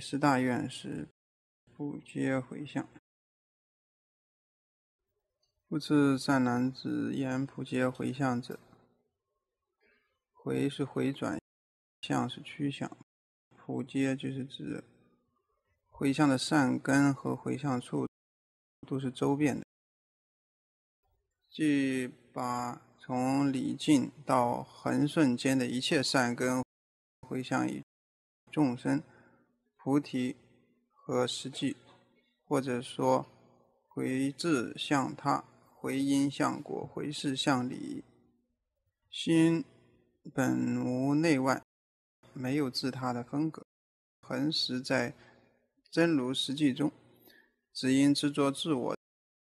十大愿是普皆回向。不次，善男子言：“普皆回向者，回是回转，向是趋向。普皆就是指回向的善根和回向处都是周遍的，即把从理敬到恒顺间的一切善根回向于众生。”菩提和实际，或者说回志向他，回因向果，回事向理，心本无内外，没有自他的风格，恒实在真如实际中，只因执着自我，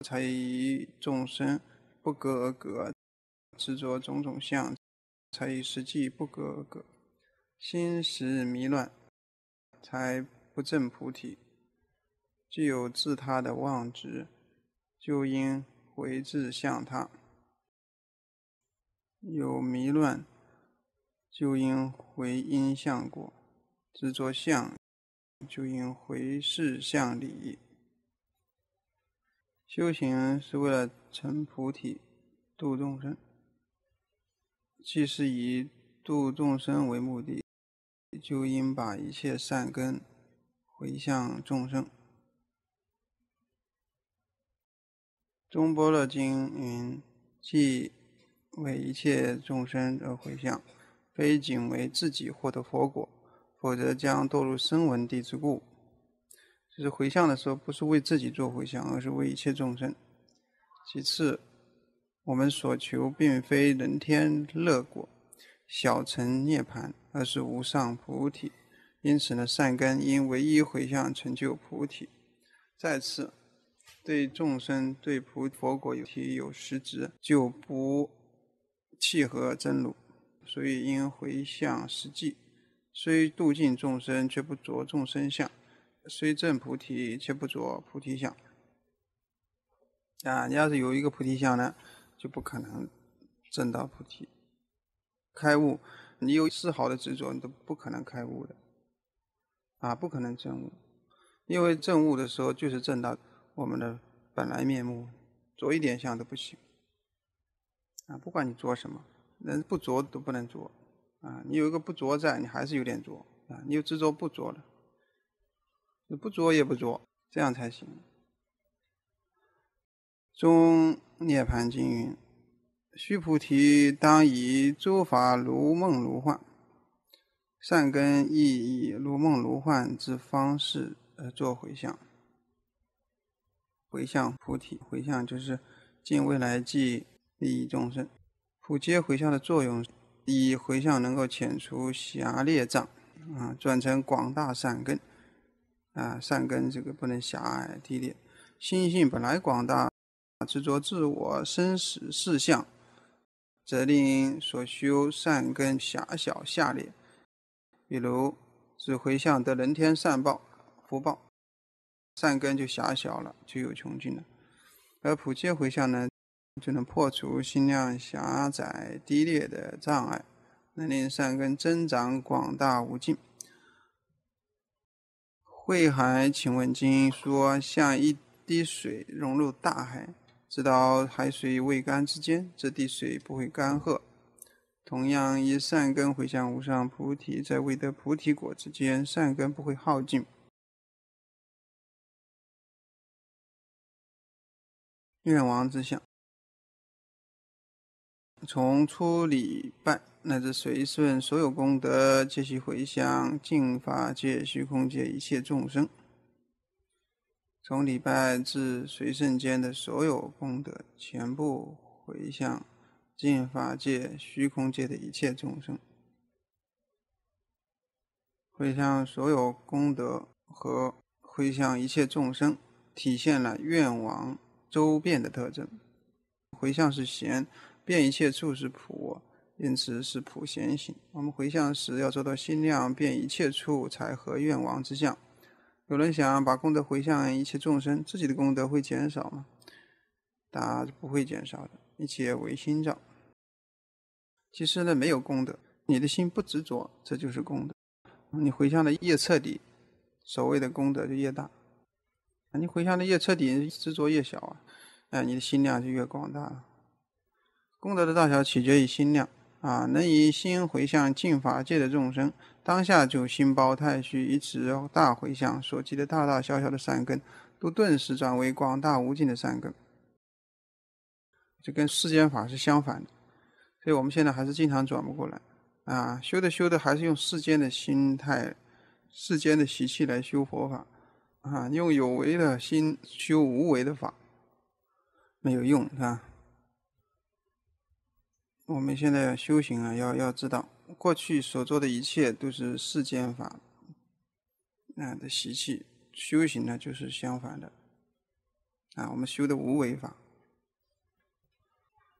才与众生不隔而隔；执着种种相，才与实际不隔而隔。心识迷乱。才不证菩提，具有自他的妄执，就应回自向他；有迷乱，就应回因向果；执着相，就应回事向理。修行是为了成菩提、度众生，既是以度众生为目的。就应把一切善根回向众生。中般若经云，即为一切众生而回向，非仅为自己获得佛果，否则将堕入声闻地之故。就是回向的时候，不是为自己做回向，而是为一切众生。其次，我们所求并非人天乐果。小乘涅盘，而是无上菩提。因此呢，善根因唯一回向成就菩提。再次，对众生、对佛果有提有实质，就不契合真如。所以，应回向实际，虽度尽众生，却不着众生相；虽证菩提，却不着菩提相。啊，你要是有一个菩提相呢，就不可能证到菩提。开悟，你有丝毫的执着，你都不可能开悟的，啊，不可能证悟，因为证悟的时候就是证到我们的本来面目，着一点相都不行，啊，不管你做什么，人不着都不能着，啊，你有一个不着在，你还是有点着，啊，你有执着不着了，你不着也不着，这样才行。中涅盘经云。须菩提，当以诸法如梦如幻，善根亦以如梦如幻之方式而作回向。回向菩提，回向就是尽未来际利益众生。普皆回向的作用，以回向能够遣除狭劣障，啊，转成广大善根，啊，善根这个不能狭隘低劣，心性本来广大，执着自我生死事相。则令所修善根狭小下劣，比如只回向得人天善报、福报，善根就狭小了，就有穷尽了。而普皆回向呢，就能破除心量狭窄低劣的障碍，能令善根增长广大无尽。慧海，请问经说，像一滴水融入大海。直到海水未干之间，这滴水不会干涸；同样，以善根回向无上菩提，在未得菩提果之间，善根不会耗尽。愿王之相，从初礼拜乃至随顺，所有功德皆悉回向净法界、虚空界一切众生。从礼拜至随顺间的所有功德，全部回向净法界、虚空界的一切众生。回向所有功德和回向一切众生，体现了愿王周遍的特征。回向是贤，遍一切处是普，因此是普贤行。我们回向时要做到心量遍一切处，才合愿王之相。有人想把功德回向一切众生，自己的功德会减少吗？答：不会减少的，一切唯心造。其实呢，没有功德，你的心不执着，这就是功德。你回向的越彻底，所谓的功德就越大。你回向的越彻底，执着越小啊，哎，你的心量就越广大了。功德的大小取决于心量。啊，能以心回向净法界的众生，当下就心包太虚，以此大回向所积的大大小小的善根，都顿时转为广大无尽的善根。这跟世间法是相反的，所以我们现在还是经常转不过来。啊，修的修的还是用世间的心态、世间的习气来修佛法，啊，用有为的心修无为的法，没有用，是吧？我们现在修行啊，要要知道过去所做的一切都是世间法，啊的习气。修行呢，就是相反的，啊，我们修的无为法。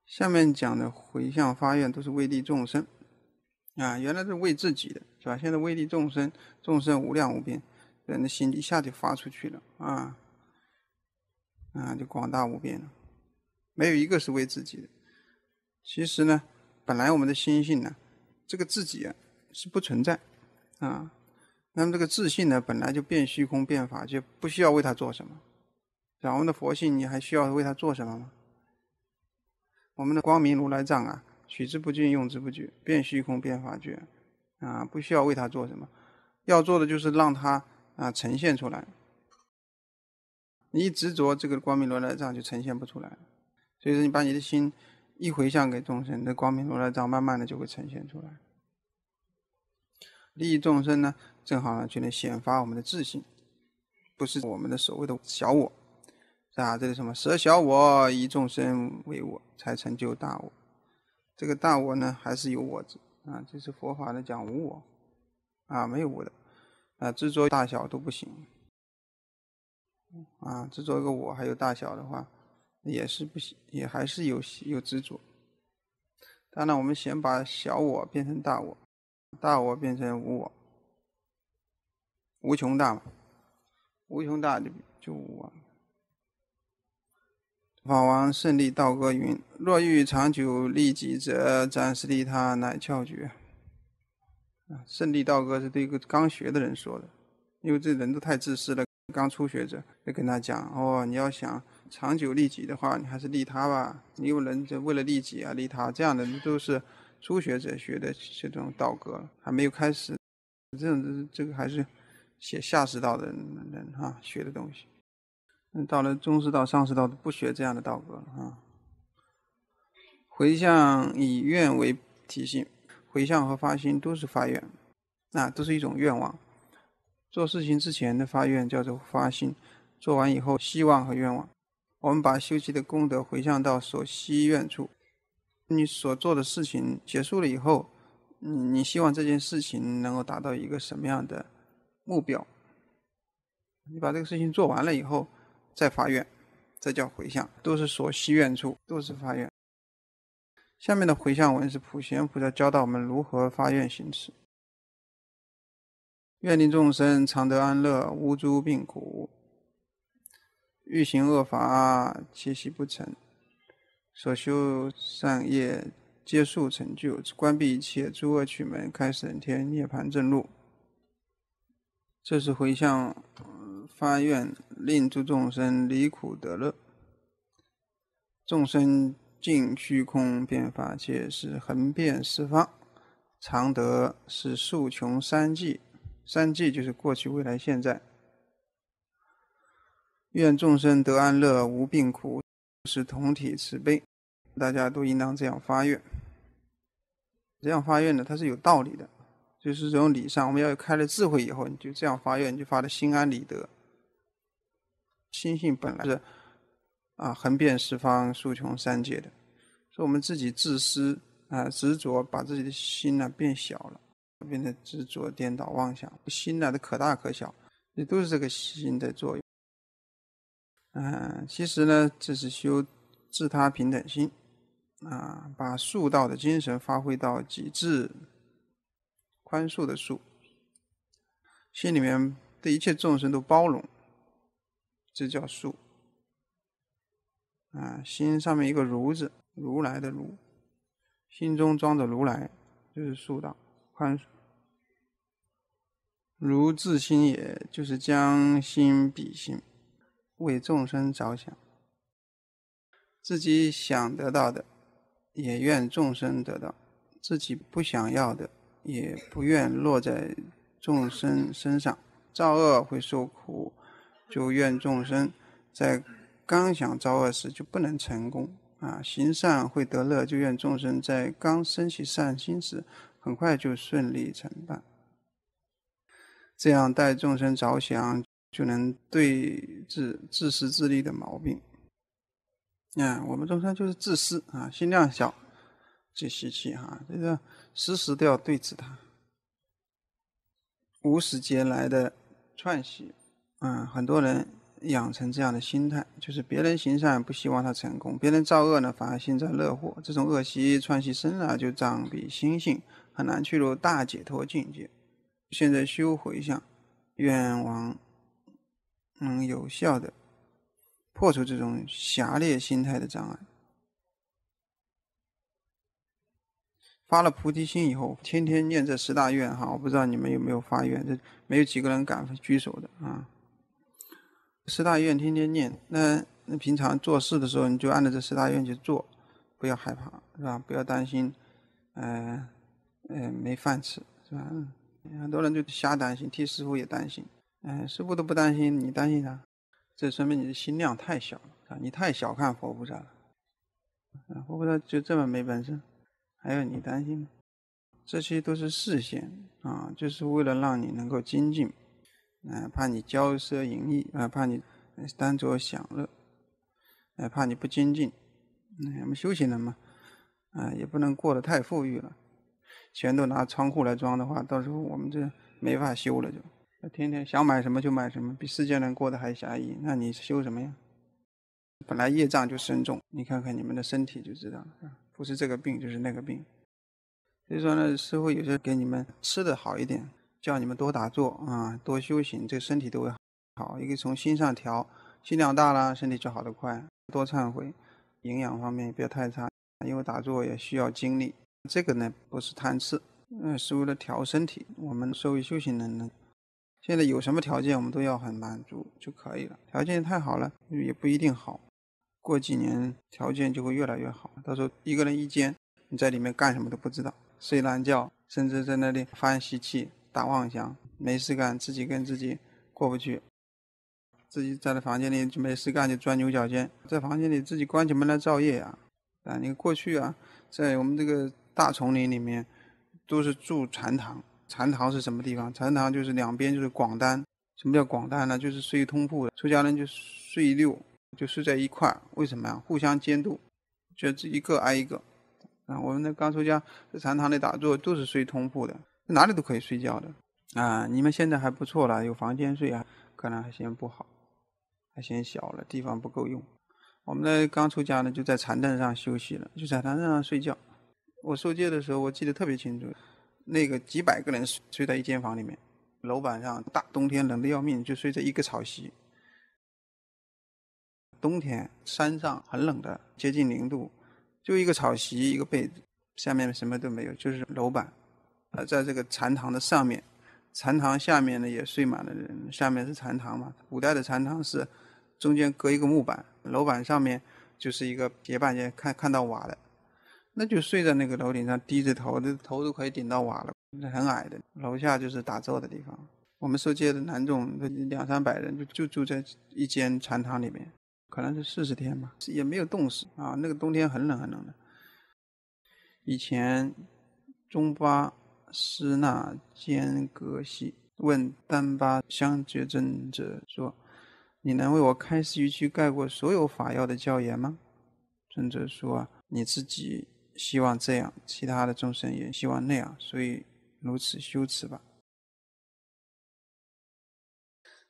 下面讲的回向发愿都是为利众生，啊，原来是为自己的，是吧？现在为利众生，众生无量无边，人的心一下就发出去了，啊，啊，就广大无边了，没有一个是为自己的。其实呢，本来我们的心性呢，这个自己啊是不存在啊。那么这个自信呢，本来就变虚空变法界，不需要为它做什么。然后我们的佛性，你还需要为它做什么吗？我们的光明如来藏啊，取之不尽，用之不绝，变虚空变法界啊，不需要为它做什么。要做的就是让它啊呈现出来。你一执着这个光明如来藏，就呈现不出来。所以说，你把你的心。一回向给众生，那光明如来藏慢慢的就会呈现出来。利益众生呢，正好呢就能显发我们的自性，不是我们的所谓的小我，是吧？这是什么？舍小我，以众生为我，才成就大我。这个大我呢，还是有我执啊？这是佛法呢讲无我，啊，没有我的，啊，执着大小都不行。啊，执着一个我还有大小的话。也是不行，也还是有有执着，当然我们先把小我变成大我，大我变成无我，无穷大嘛，无穷大就就无我。法王胜利道歌云：“若欲长久利己者，暂时利他乃窍诀。”啊，胜利道歌是对一个刚学的人说的，因为这人都太自私了。刚初学者，就跟他讲：“哦，你要想。”长久利己的话，你还是利他吧。你有人为了利己啊，利他这样的都是初学者学的这种道格，还没有开始。这种这个还是写下世道的人啊学的东西。嗯，到了中世道、上世道不学这样的道格啊。回向以愿为体性，回向和发心都是发愿，那都是一种愿望。做事情之前的发愿叫做发心，做完以后希望和愿望。我们把修习的功德回向到所希愿处，你所做的事情结束了以后，你你希望这件事情能够达到一个什么样的目标？你把这个事情做完了以后再发愿，这叫回向，都是所希愿处，都是发愿。下面的回向文是普贤菩萨教导我们如何发愿行持。愿令众生常得安乐，无诸病苦。欲行恶法，其悉不成；所修善业，皆速成就。关闭一切诸恶趣门，开示天涅槃正路。这是回向发愿，令诸众生离苦得乐。众生尽虚空遍法界，是恒遍十方，常得是数穷三际。三际就是过去、未来、现在。愿众生得安乐，无病苦，是同体慈悲。大家都应当这样发愿。这样发愿呢，它是有道理的，就是从理上，我们要开了智慧以后，你就这样发愿，你就发的心安理得。心性本来是啊，横遍十方，竖穷三界的，说我们自己自私啊执着，把自己的心呢变小了，变得执着、颠倒、妄想。心呢，它可大可小，也都是这个心的作用。嗯，其实呢，这是修自他平等心啊，把树道的精神发挥到极致。宽恕的恕，心里面对一切众生都包容，这叫恕。啊，心上面一个如字，如来的如，心中装着如来，就是树道宽恕。如自心，也就是将心比心。为众生着想，自己想得到的，也愿众生得到；自己不想要的，也不愿落在众生身上。造恶会受苦，就愿众生在刚想造恶时就不能成功；啊，行善会得乐，就愿众生在刚升起善心时很快就顺利成办。这样待众生着想。就能对治自私自利的毛病。嗯，我们众生就是自私啊，心量小，这习气哈，这个时时都要对治它。无始劫来的串习，啊，很多人养成这样的心态，就是别人行善不希望他成功，别人造恶呢反而幸灾乐祸。这种恶习串习深了，就障蔽心性，很难去入大解脱境界。现在修回向，愿往。能有效的破除这种狭劣心态的障碍。发了菩提心以后，天天念这十大愿哈，我不知道你们有没有发愿，这没有几个人敢举手的啊。十大愿天天念，那那平常做事的时候，你就按照这十大愿去做，不要害怕是吧？不要担心，嗯嗯，没饭吃是吧？很多人就瞎担心，替师傅也担心。哎，师傅都不担心，你担心啥？这说明你的心量太小了啊！你太小看佛菩萨了。佛菩萨就这么没本事？还要你担心？这些都是事先，啊，就是为了让你能够精进。啊，怕你骄奢淫逸，啊，怕你单着享乐，哎，怕你不精进。我们修行人嘛，啊，也不能过得太富裕了。全都拿仓库来装的话，到时候我们这没法修了就。天天想买什么就买什么，比世间人过得还狭隘。那你修什么呀？本来业障就深重，你看看你们的身体就知道，了，不是这个病就是那个病。所以说呢，师傅有时候给你们吃的好一点，叫你们多打坐啊，多修行，这身体都会好。一个从心上调，心量大了，身体就好的快。多忏悔，营养方面也不要太差，因为打坐也需要精力。这个呢不是贪吃，嗯，是为了调身体。我们作为修行人呢。现在有什么条件，我们都要很满足就可以了。条件太好了也不一定好，过几年条件就会越来越好。到时候一个人一间，你在里面干什么都不知道，睡懒觉，甚至在那里发吸气、打妄想，没事干自己跟自己过不去，自己在那房间里就没事干就钻牛角尖，在房间里自己关起门来造业呀。啊，你过去啊，在我们这个大丛林里面，都是住禅堂。禅堂是什么地方？禅堂就是两边就是广单。什么叫广单呢？就是睡通铺的。出家人就睡六，就睡在一块。为什么呀？互相监督，就一个挨一个。啊，我们那刚出家在禅堂里打坐，都是睡通铺的，哪里都可以睡觉的。啊，你们现在还不错了，有房间睡啊，可能还嫌不好，还嫌小了，地方不够用。我们呢刚出家呢，就在禅凳上休息了，就在禅凳上睡觉。我受戒的时候，我记得特别清楚。那个几百个人睡睡在一间房里面，楼板上大冬天冷的要命，就睡在一个草席。冬天山上很冷的，接近零度，就一个草席一个被子，下面什么都没有，就是楼板。呃，在这个禅堂的上面，禅堂下面呢也睡满了人，下面是禅堂嘛。古代的禅堂是中间隔一个木板，楼板上面就是一个铁板间，看看到瓦的。那就睡在那个楼顶上，低着头，那头都可以顶到瓦了，很矮的。楼下就是打坐的地方。我们收戒的男众，两三百人就就住在一间禅堂里面，可能是四十天吧，也没有冻死啊。那个冬天很冷很冷的。以前，中巴施那坚格西问丹巴香觉尊者说：“你能为我开示一句概括所有法要的教言吗？”尊者说：“你自己。”希望这样，其他的众生也希望那样，所以如此修持吧。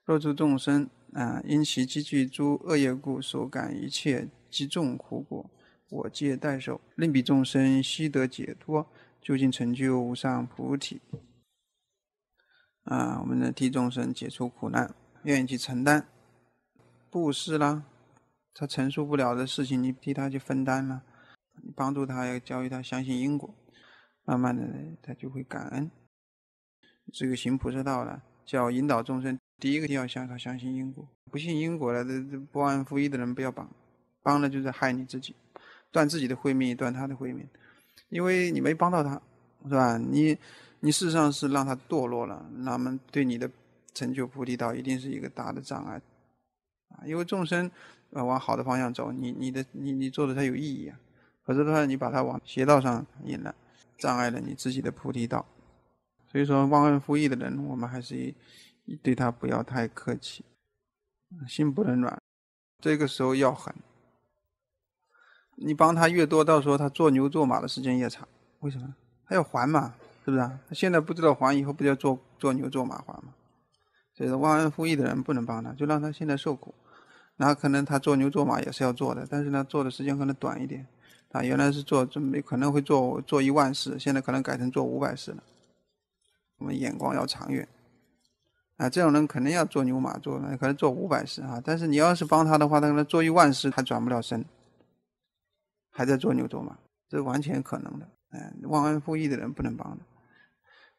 若诸众生啊，因其积聚诸恶业故，所感一切极重苦果，我皆代受，令彼众生悉得解脱，究竟成就无上菩提啊！我们替众生解除苦难，愿意去承担布施啦，他承受不了的事情，你替他去分担了。帮助他，要教育他相信因果，慢慢的他就会感恩。这个行菩萨道呢，叫引导众生。第一个要向他相信因果，不信因果了，这这忘恩负义的人不要帮，帮了就是害你自己，断自己的慧命，断他的慧命，因为你没帮到他，是吧？你你事实上是让他堕落了，那么对你的成就菩提道一定是一个大的障碍啊！因为众生啊往好的方向走，你你的你你做的才有意义啊！否则的话，你把他往邪道上引了，障碍了你自己的菩提道。所以说，忘恩负义的人，我们还是对他不要太客气，心不能软。这个时候要狠，你帮他越多，到时候他做牛做马的时间越长。为什么？他要还嘛，是不是啊？他现在不知道还，以后不就要做做牛做马还吗？所以说，忘恩负义的人不能帮他，就让他现在受苦。然后可能他做牛做马也是要做的，但是呢，做的时间可能短一点。啊，原来是做准备，可能会做做一万事，现在可能改成做五百事了。我们眼光要长远啊，这种人肯定要做牛马，做可能做五百事啊。但是你要是帮他的话，他可能做一万事还转不了身，还在做牛做马，这完全可能的。嗯，忘恩负义的人不能帮的。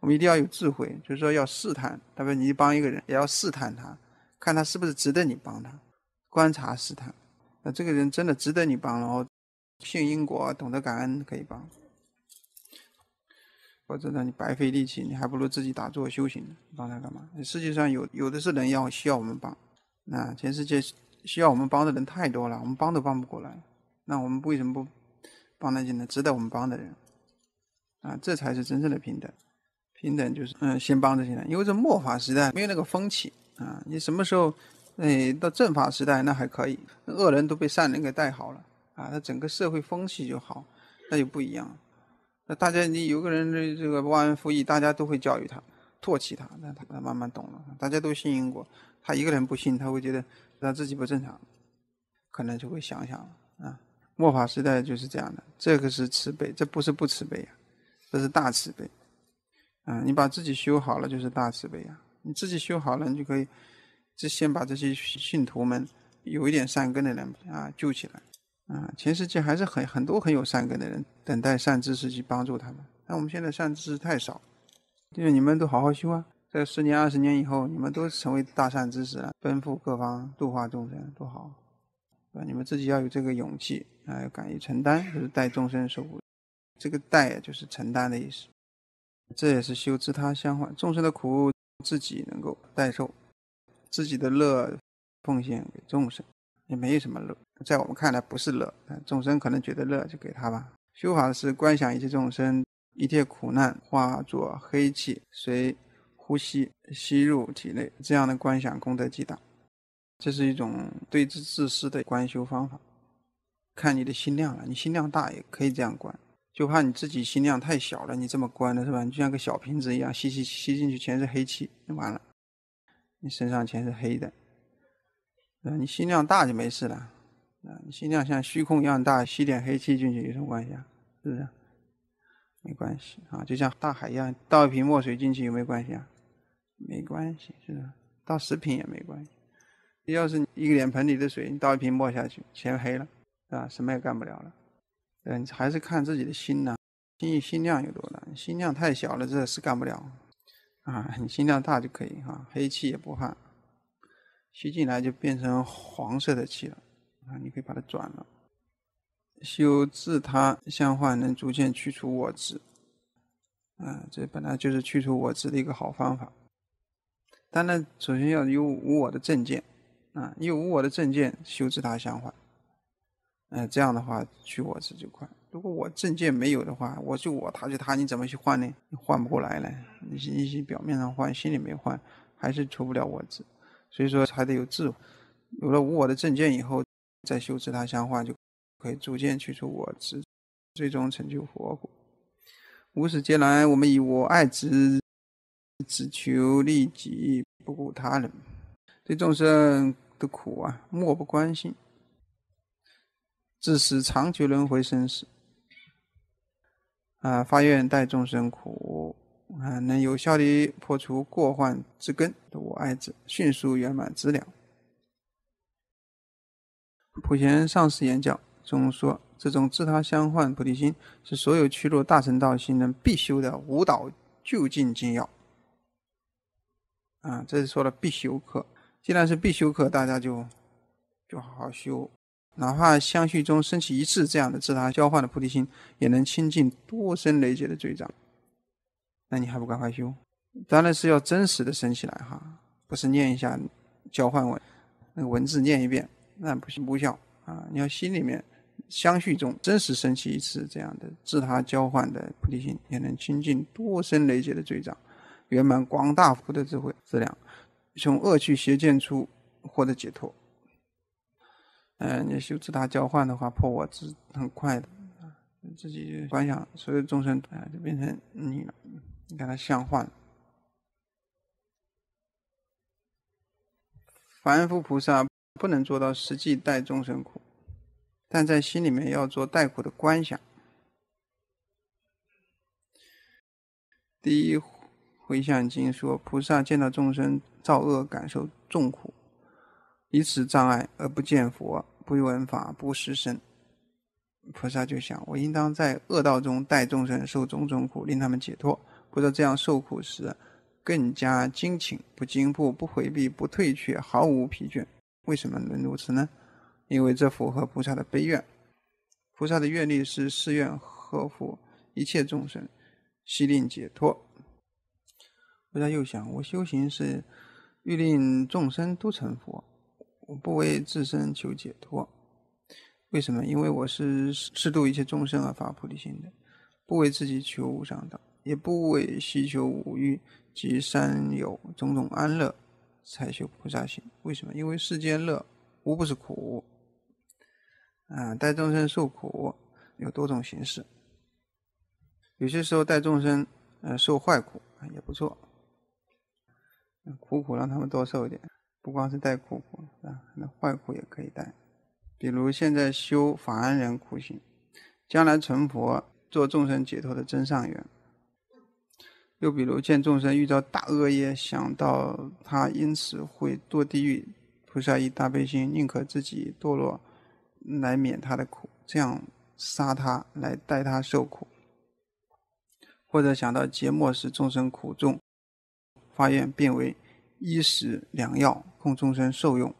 我们一定要有智慧，就是说要试探。他说你帮一个人，也要试探他，看他是不是值得你帮他，观察试探。那这个人真的值得你帮然后。信因果，懂得感恩，可以帮；或者让你白费力气，你还不如自己打坐修行。帮他干嘛？世界上有有的是人要需要我们帮，那全世界需要我们帮的人太多了，我们帮都帮不过来。那我们为什么不帮那些呢？值得我们帮的人，啊，这才是真正的平等。平等就是，嗯，先帮着些人，因为这末法时代，没有那个风气啊。你什么时候，哎，到正法时代那还可以，恶人都被善人给带好了。啊，他整个社会风气就好，那就不一样。那大家，你有个人这这个忘恩负义，大家都会教育他，唾弃他。那他他慢慢懂了，大家都信因果，他一个人不信，他会觉得他自己不正常，可能就会想想啊。末法时代就是这样的，这个是慈悲，这不是不慈悲呀，这是大慈悲啊。你把自己修好了就是大慈悲呀，你自己修好了你就可以，就先把这些信徒们有一点善根的人啊救起来。啊，全世界还是很很多很有善根的人，等待善知识去帮助他们。那我们现在善知识太少，就是你们都好好修啊。这十年、二十年以后，你们都成为大善知识了，奔赴各方度化众生，多好！对吧？你们自己要有这个勇气，啊，要敢于承担，就是代众生受苦。这个“代”就是承担的意思。这也是修自他相换，众生的苦自己能够代受，自己的乐奉献给众生。也没有什么乐，在我们看来不是乐，众生可能觉得乐就给他吧。修法是观想一切众生一切苦难化作黑气随呼吸吸入体内，这样的观想功德极大。这是一种对治自私的观修方法，看你的心量了。你心量大也可以这样观，就怕你自己心量太小了，你这么观的是吧？你就像个小瓶子一样吸吸吸进去全是黑气，就完了，你身上全是黑的。你心量大就没事了，啊，你心量像虚空一样大，吸点黑气进去有什么关系啊？是不是？没关系啊，就像大海一样，倒一瓶墨水进去有没有关系啊？没关系，是不是？倒十瓶也没关系。要是一个脸盆里的水，你倒一瓶墨下去，全黑了，啊，什么也干不了了。嗯，还是看自己的心呢，心心量有多大？心量太小了，这事干不了。啊，你心量大就可以啊，黑气也不怕。吸进来就变成黄色的气了，啊，你可以把它转了。修自他相换能逐渐去除我执，啊，这本来就是去除我执的一个好方法。当然，首先要有无我的正见，啊，有无我的正见修自他相换，嗯，这样的话去我执就快。如果我正见没有的话，我就我他就他，你怎么去换呢？你换不过来呢。你你表面上换，心里没换，还是除不了我执。所以说还得有智，有了无我的正见以后，再修持他相化，就可以逐渐去除我执，最终成就佛果。五始皆来，我们以我爱执，只求利己，不顾他人，对众生的苦啊，漠不关心，致使长久轮回生死。啊，发愿代众生苦。啊，能有效的破除过患之根我爱子迅速圆满之了。普贤上师演讲中说，这种自他相换菩提心是所有去入大乘道行人必修的五导就近精要。啊，这是说了必修课。既然是必修课，大家就就好好修。哪怕相续中升起一次这样的自他交换的菩提心，也能清净多生累劫的罪障。那你还不赶快修？当然是要真实的升起来哈，不是念一下交换文，那个文字念一遍，那不行无效啊！你要心里面相续中真实升起一次这样的自他交换的菩提心，也能清净多生累劫的罪障，圆满广大福的智慧、质量，从恶趣邪见出获得解脱。嗯，你修自他交换的话，破我执很快的啊，自己观想所有众生啊，就变成你了。你看他话换，凡夫菩萨不能做到实际带众生苦，但在心里面要做带苦的观想。第一回向经说，菩萨见到众生造恶感受众苦，以此障碍而不见佛，不闻法，不识身。菩萨就想：我应当在恶道中带众生受种种苦，令他们解脱。或者这样受苦时，更加精勤，不进步，不回避，不退却，毫无疲倦。为什么能如此呢？因为这符合菩萨的悲愿。菩萨的愿力是誓愿呵佛一切众生，悉令解脱。菩萨又想：我修行是欲令众生都成佛，我不为自身求解脱。为什么？因为我是适度一切众生而发菩提心的，不为自己求无上道。也不为希求五欲及三有种种安乐，才修菩萨行。为什么？因为世间乐无不是苦啊！带众生受苦有多种形式，有些时候带众生呃受坏苦也不错，苦苦让他们多受一点，不光是带苦苦啊，那坏苦也可以带。比如现在修法安人苦行，将来成佛做众生解脱的真上缘。又比如，见众生遇到大恶业，想到他因此会堕地狱，菩萨以大悲心，宁可自己堕落，来免他的苦，这样杀他来代他受苦；或者想到劫末时众生苦重，发愿变为衣食良药，供众生受用。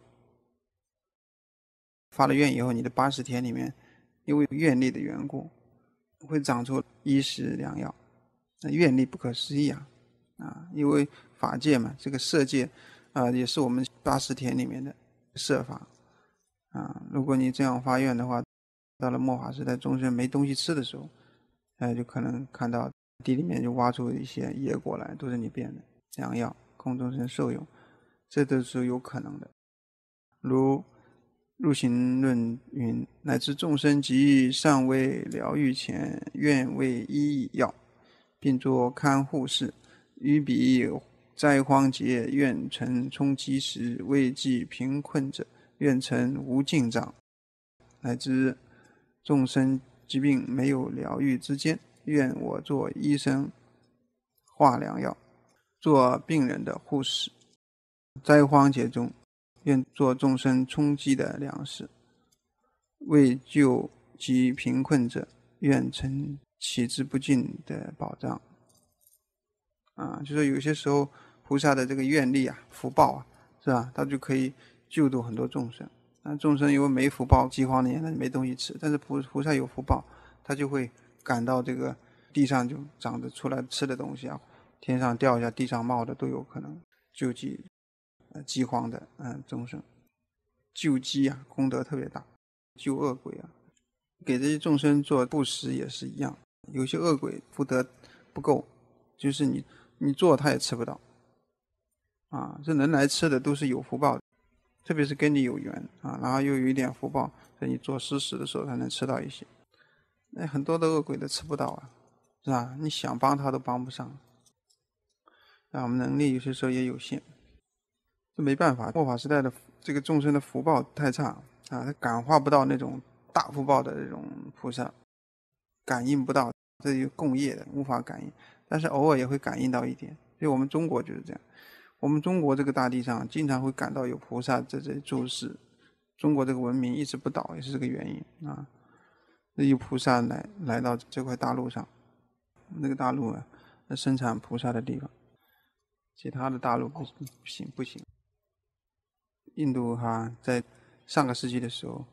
发了愿以后，你的八十天里面，因为愿力的缘故，会长出衣食良药。那愿力不可思议啊，啊，因为法界嘛，这个色界啊，也是我们八十天里面的设法啊。如果你这样发愿的话，到了末法时代，众生没东西吃的时候，哎，就可能看到地里面就挖出一些野果来，都是你变的，降药供众生受用，这都是有可能的。如入行论云：“乃至众生欲尚未疗愈前，愿为医药。”并做看护事，于彼灾荒劫，愿成充饥时，为济贫困者；愿成无尽藏，乃至众生疾病没有疗愈之间，愿我做医生，化良药，做病人的护士。灾荒劫中，愿做众生充饥的粮食，为救济贫困者，愿成。取之不尽的宝藏啊，就说有些时候菩萨的这个愿力啊、福报啊，是吧？他就可以救度很多众生。啊，众生因为没福报，饥荒年了没东西吃，但是菩菩萨有福报，他就会感到这个地上就长着出来吃的东西啊，天上掉下地上冒的都有可能救济呃饥荒的嗯众生，救饥啊功德特别大，救恶鬼啊，给这些众生做布施也是一样。有些恶鬼福德不够，就是你你做他也吃不到，啊，这能来吃的都是有福报，的，特别是跟你有缘啊，然后又有一点福报，在你做施食的时候才能吃到一些。那很多的恶鬼都吃不到啊，是吧？你想帮他都帮不上，啊，我们能力有些时候也有限，这没办法。末法时代的这个众生的福报太差啊，他感化不到那种大福报的这种菩萨。感应不到，这就共业的，无法感应。但是偶尔也会感应到一点，所以我们中国就是这样。我们中国这个大地上，经常会感到有菩萨在这里注视。中国这个文明一直不倒，也是这个原因啊。有菩萨来来到这块大陆上，那个大陆啊，那生产菩萨的地方。其他的大陆不行不行。印度哈，在上个世纪的时候，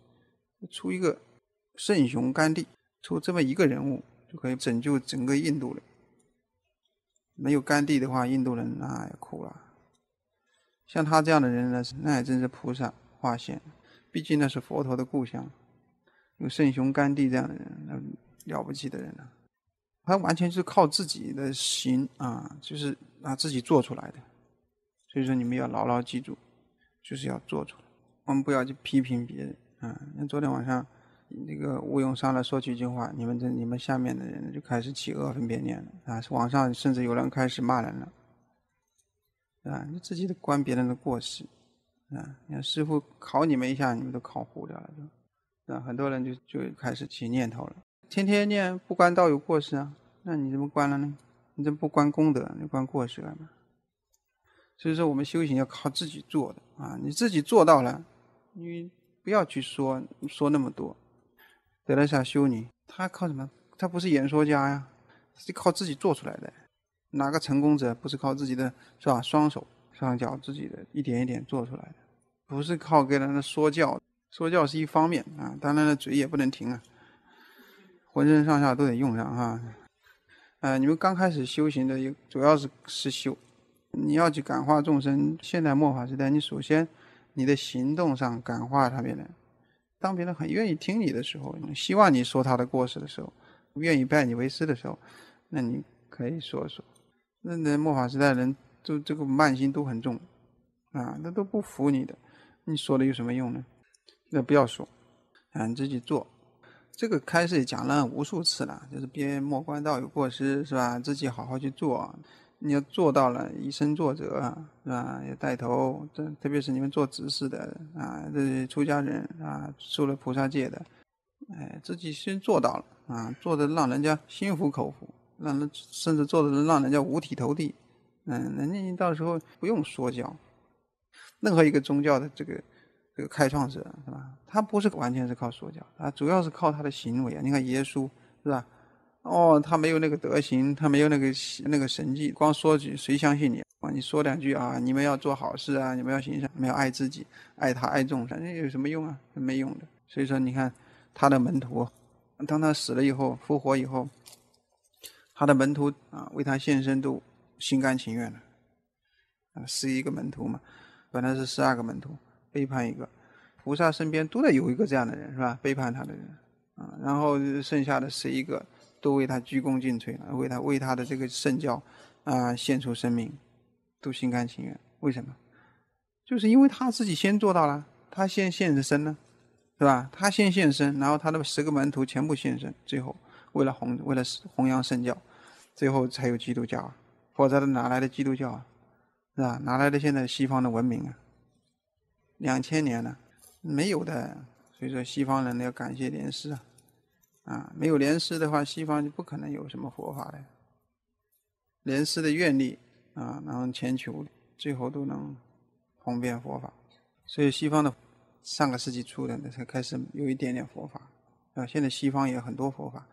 出一个圣雄甘地。出这么一个人物就可以拯救整个印度了。没有甘地的话，印度人那也苦了。像他这样的人呢，那也真是菩萨化现。毕竟那是佛陀的故乡，有圣雄甘地这样的人，那了不起的人啊！他完全是靠自己的行啊，就是啊自己做出来的。所以说，你们要牢牢记住，就是要做出来。我们不要去批评别人啊。那昨天晚上。那个吴勇商了说几句话，你们这你们下面的人就开始起恶分别念了啊！网上甚至有人开始骂人了，啊！你自己关别人的过失，啊！你看师傅考你们一下，你们都考糊掉了，啊！很多人就就开始起念头了，天天念不关道有过失啊，那你怎么关了呢？你这不关功德，你关过失了嘛？所以说，我们修行要靠自己做的啊！你自己做到了，你不要去说说那么多。德雷莎修女，她靠什么？她不是演说家呀，是靠自己做出来的。哪个成功者不是靠自己的是吧？双手、双脚，自己的一点一点做出来的，不是靠跟人的说教。说教是一方面啊，当然了，嘴也不能停啊，浑身上下都得用上哈、啊。呃，你们刚开始修行的，主要是是修。你要去感化众生，现代末法时代，你首先你的行动上感化他别人。当别人很愿意听你的时候，希望你说他的过失的时候，愿意拜你为师的时候，那你可以说说。那那末法时代人，都这个慢心都很重，啊，那都不服你的，你说的有什么用呢？那不要说，啊，你自己做。这个开始也讲了无数次了，就是别莫关道有过失，是吧？自己好好去做。你要做到了，以身作则，是吧？要带头，这特别是你们做执事的啊，这是出家人啊，受了菩萨戒的，哎，自己先做到了啊，做的让人家心服口服，让人甚至做的让人家五体投地，嗯，人家你到时候不用说教，任何一个宗教的这个这个开创者，是吧？他不是完全是靠说教啊，主要是靠他的行为啊。你看耶稣，是吧？哦，他没有那个德行，他没有那个那个神迹，光说句谁相信你？光你说两句啊，你们要做好事啊，你们要行善，你们要爱自己、爱他、爱众，反正有什么用啊？没用的。所以说，你看他的门徒，当他死了以后、复活以后，他的门徒啊，为他献身都心甘情愿的，啊，十一个门徒嘛，本来是十二个门徒，背叛一个，菩萨身边都得有一个这样的人是吧？背叛他的人，啊，然后剩下的十一个。都为他鞠躬尽瘁了，为他为他的这个圣教，啊，献出生命，都心甘情愿。为什么？就是因为他自己先做到了，他先献身呢，是吧？他先献身，然后他的十个门徒全部献身，最后为了弘为了弘扬圣教，最后才有基督教啊，否则哪来的基督教啊？是吧？哪来的现在西方的文明啊？两千年了，没有的。所以说，西方人要感谢莲师啊。啊，没有莲师的话，西方就不可能有什么佛法的。莲师的愿力啊，然后全球最后都能红遍佛法，所以西方的上个世纪初的才开始有一点点佛法，啊，现在西方也很多佛法。